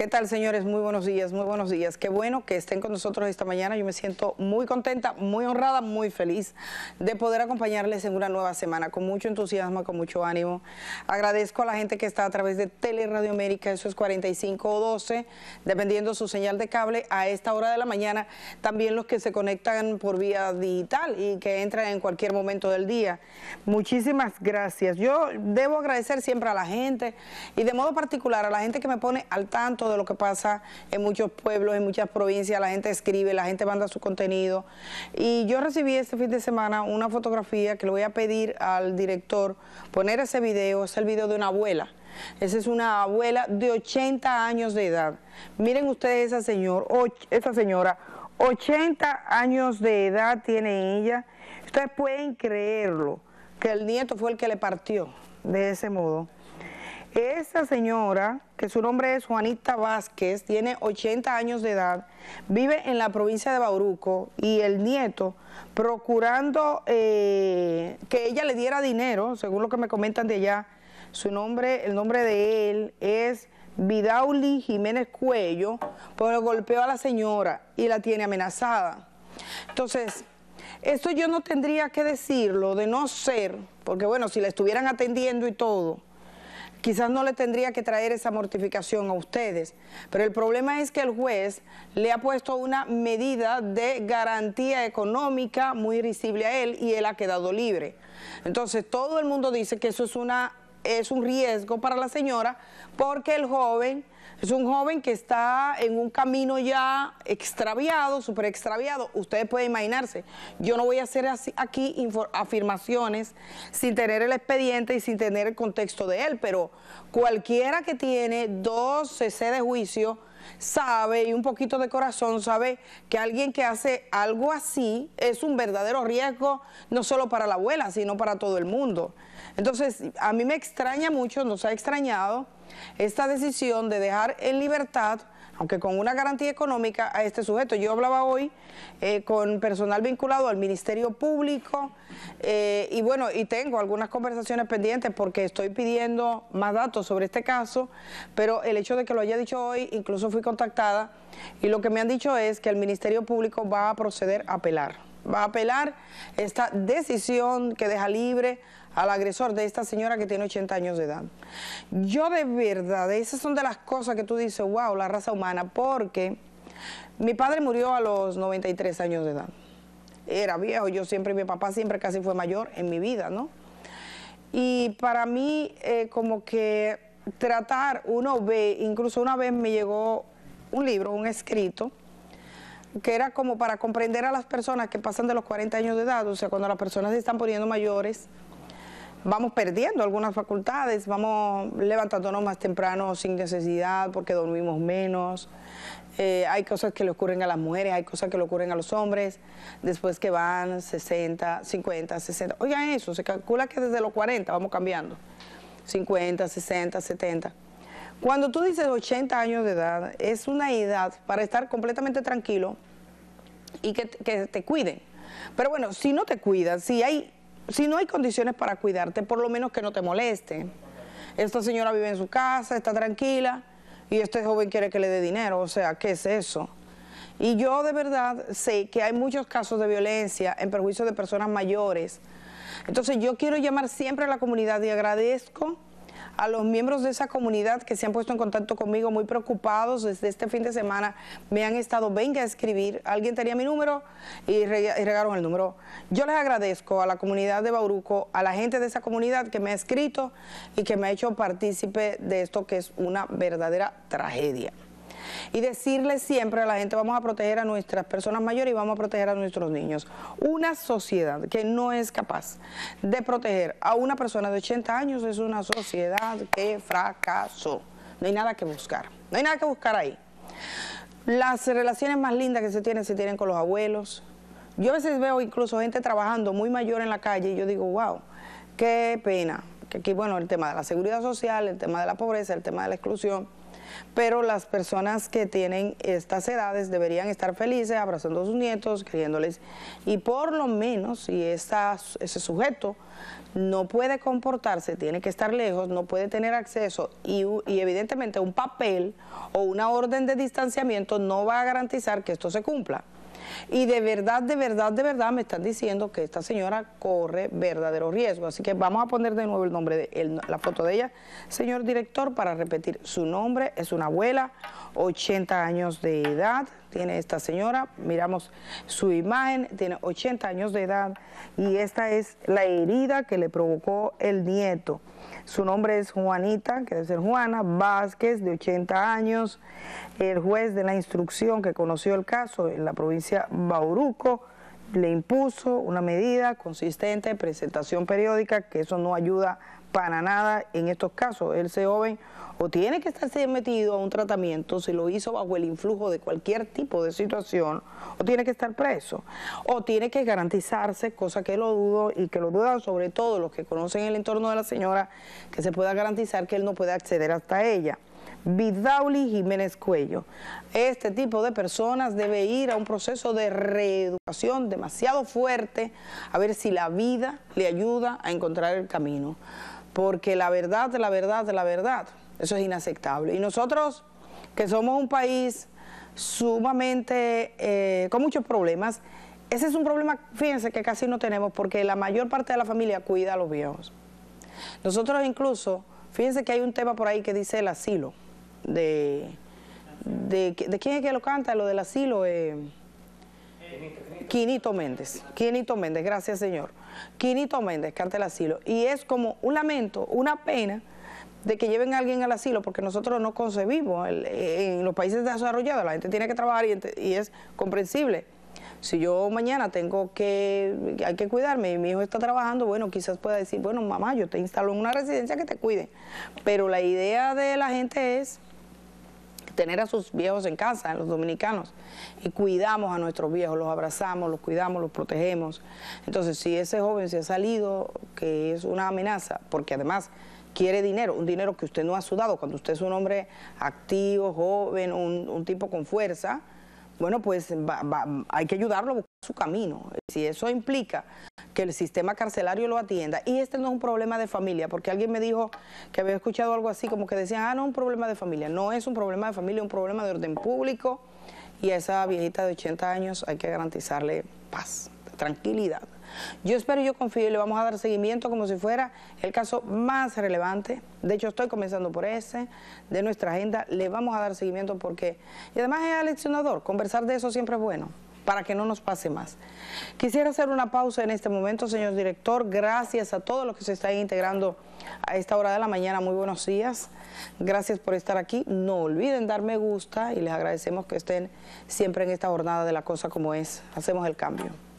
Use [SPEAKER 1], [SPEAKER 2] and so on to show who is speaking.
[SPEAKER 1] ¿Qué tal, señores? Muy buenos días, muy buenos días. Qué bueno que estén con nosotros esta mañana. Yo me siento muy contenta, muy honrada, muy feliz de poder acompañarles en una nueva semana con mucho entusiasmo, con mucho ánimo. Agradezco a la gente que está a través de Teleradio América, eso es 45 o 12, dependiendo su señal de cable a esta hora de la mañana. También los que se conectan por vía digital y que entran en cualquier momento del día. Muchísimas gracias. Yo debo agradecer siempre a la gente y de modo particular a la gente que me pone al tanto de lo que pasa en muchos pueblos, en muchas provincias, la gente escribe, la gente manda su contenido. Y yo recibí este fin de semana una fotografía que le voy a pedir al director poner ese video, es el video de una abuela. Esa es una abuela de 80 años de edad. Miren ustedes esa, señor, esa señora, 80 años de edad tiene ella. Ustedes pueden creerlo, que el nieto fue el que le partió de ese modo. ESA señora, que su nombre es Juanita Vázquez, tiene 80 años de edad, vive en la provincia de Bauruco y el nieto procurando eh, que ella le diera dinero, según lo que me comentan de allá, su nombre, el nombre de él es Vidauli Jiménez Cuello, pero pues golpeó a la señora y la tiene amenazada. Entonces, esto yo no tendría que decirlo de no ser, porque bueno, si la estuvieran atendiendo y todo, quizás no le tendría que traer esa mortificación a ustedes, pero el problema es que el juez le ha puesto una medida de garantía económica muy risible a él y él ha quedado libre. Entonces todo el mundo dice que eso es una es un riesgo para la señora porque el joven es un joven que está en un camino ya extraviado, súper extraviado. Ustedes pueden imaginarse, yo no voy a hacer aquí afirmaciones sin tener el expediente y sin tener el contexto de él, pero cualquiera que tiene dos CC de juicio sabe y un poquito de corazón sabe que alguien que hace algo así es un verdadero riesgo, no solo para la abuela, sino para todo el mundo. Entonces, a mí me extraña mucho, nos ha extrañado esta decisión de dejar en libertad aunque con una garantía económica a este sujeto. Yo hablaba hoy eh, con personal vinculado al Ministerio Público eh, y bueno, y tengo algunas conversaciones pendientes porque estoy pidiendo más datos sobre este caso, pero el hecho de que lo haya dicho hoy, incluso fui contactada y lo que me han dicho es que el Ministerio Público va a proceder a apelar. Va a apelar esta decisión que deja libre al agresor de esta señora que tiene 80 años de edad. Yo de verdad, esas son de las cosas que tú dices, wow, la raza humana, porque mi padre murió a los 93 años de edad. Era viejo, yo siempre, mi papá siempre casi fue mayor en mi vida, ¿no? Y para mí, eh, como que tratar, uno ve, incluso una vez me llegó un libro, un escrito, que era como para comprender a las personas que pasan de los 40 años de edad, o sea, cuando las personas se están poniendo mayores, vamos perdiendo algunas facultades, vamos levantándonos más temprano sin necesidad porque dormimos menos. Eh, hay cosas que le ocurren a las mujeres, hay cosas que le ocurren a los hombres, después que van 60, 50, 60. Oigan eso, se calcula que desde los 40 vamos cambiando. 50, 60, 70. Cuando tú dices 80 años de edad, es una edad para estar completamente tranquilo y que, que te cuiden. Pero bueno, si no te cuidas, si hay si no hay condiciones para cuidarte, por lo menos que no te moleste. Esta señora vive en su casa, está tranquila y este joven quiere que le dé dinero, o sea, ¿qué es eso? Y yo de verdad sé que hay muchos casos de violencia en perjuicio de personas mayores. Entonces yo quiero llamar siempre a la comunidad y agradezco a los miembros de esa comunidad que se han puesto en contacto conmigo muy preocupados desde este fin de semana. Me han estado, venga a escribir. Alguien tenía mi número y regaron el número. Yo les agradezco a la comunidad de Bauruco, a la gente de esa comunidad que me ha escrito y que me ha hecho partícipe de esto que es una verdadera tragedia y decirle siempre a la gente vamos a proteger a nuestras personas mayores y vamos a proteger a nuestros niños. Una sociedad que no es capaz de proteger a una persona de 80 años es una sociedad que fracasó. No hay nada que buscar, no hay nada que buscar ahí. Las relaciones más lindas que se tienen se tienen con los abuelos. Yo a veces veo incluso gente trabajando muy mayor en la calle y yo digo, wow, qué pena, que aquí, bueno, el tema de la seguridad social, el tema de la pobreza, el tema de la exclusión, pero las personas que tienen estas edades deberían estar felices abrazando a sus nietos, queriéndoles, y por lo menos si ese sujeto no puede comportarse, tiene que estar lejos, no puede tener acceso y evidentemente un papel o una orden de distanciamiento no va a garantizar que esto se cumpla. Y de verdad, de verdad, de verdad me están diciendo que esta señora corre verdadero riesgo. Así que vamos a poner de nuevo el nombre, de, la foto de ella. Señor director, para repetir, su nombre es una abuela, 80 años de edad tiene esta señora. Miramos su imagen, tiene 80 años de edad y esta es la herida que le provocó el nieto. Su nombre es Juanita, que debe ser Juana Vázquez, de 80 años. El juez de la instrucción que conoció el caso en la provincia Bauruco le impuso una medida consistente de presentación periódica, que eso no ayuda para nada en estos casos. el joven o tiene que estar metido a un tratamiento si lo hizo bajo el influjo de cualquier tipo de situación, o tiene que estar preso, o tiene que garantizarse, cosa que lo dudo y que lo dudan sobre todo los que conocen el entorno de la señora, que se pueda garantizar que él no puede acceder hasta ella. Vidauli Jiménez Cuello. Este tipo de personas debe ir a un proceso de reeducación demasiado fuerte, a ver si la vida le ayuda a encontrar el camino. Porque la verdad, la verdad, la verdad, eso es inaceptable. Y nosotros, que somos un país sumamente, eh, con muchos problemas, ese es un problema, fíjense, que casi no tenemos, porque la mayor parte de la familia cuida a los viejos. Nosotros incluso, fíjense que hay un tema por ahí que dice el asilo de, de, quién es que lo canta, lo del asilo, eh, Quinito Méndez, Quinito Méndez, gracias Señor. Quinito Méndez canta el asilo y es como un lamento, una pena de que lleven a alguien al asilo porque nosotros no concebimos, en los países desarrollados la gente tiene que trabajar y, es comprensible. Si yo mañana tengo que, hay que cuidarme y mi hijo está trabajando, bueno, quizás pueda decir, bueno, mamá, yo te instalo en una residencia que te cuide Pero la idea de la gente es tener a sus viejos en casa, los dominicanos, y cuidamos a nuestros viejos, los abrazamos, los cuidamos, los protegemos. Entonces, si ese joven se ha salido, que es una amenaza, porque además quiere dinero, un dinero que usted no ha sudado, cuando usted es un hombre activo, joven, un, tipo con fuerza, bueno, pues hay que ayudarlo a buscar su camino. Si eso implica que el sistema carcelario lo atienda. Y este no es un problema de familia, porque alguien me dijo que había escuchado algo así, como que decían, ah, no, es un problema de familia. No es un problema de familia, es un problema de orden público. Y a esa viejita de 80 años hay que garantizarle paz, tranquilidad. Yo espero y yo confío y le vamos a dar seguimiento como si fuera el caso más relevante. De hecho, estoy comenzando por ese, de nuestra agenda. Le vamos a dar seguimiento porque... Y además es aleccionador, conversar de eso siempre es bueno para que no nos pase más. Quisiera hacer una pausa en este momento, señor director. Gracias a todos los que se están integrando a esta hora de la mañana. Muy buenos días. Gracias por estar aquí. No olviden dar me gusta y les agradecemos que estén siempre en esta jornada de la cosa como es. Hacemos el cambio.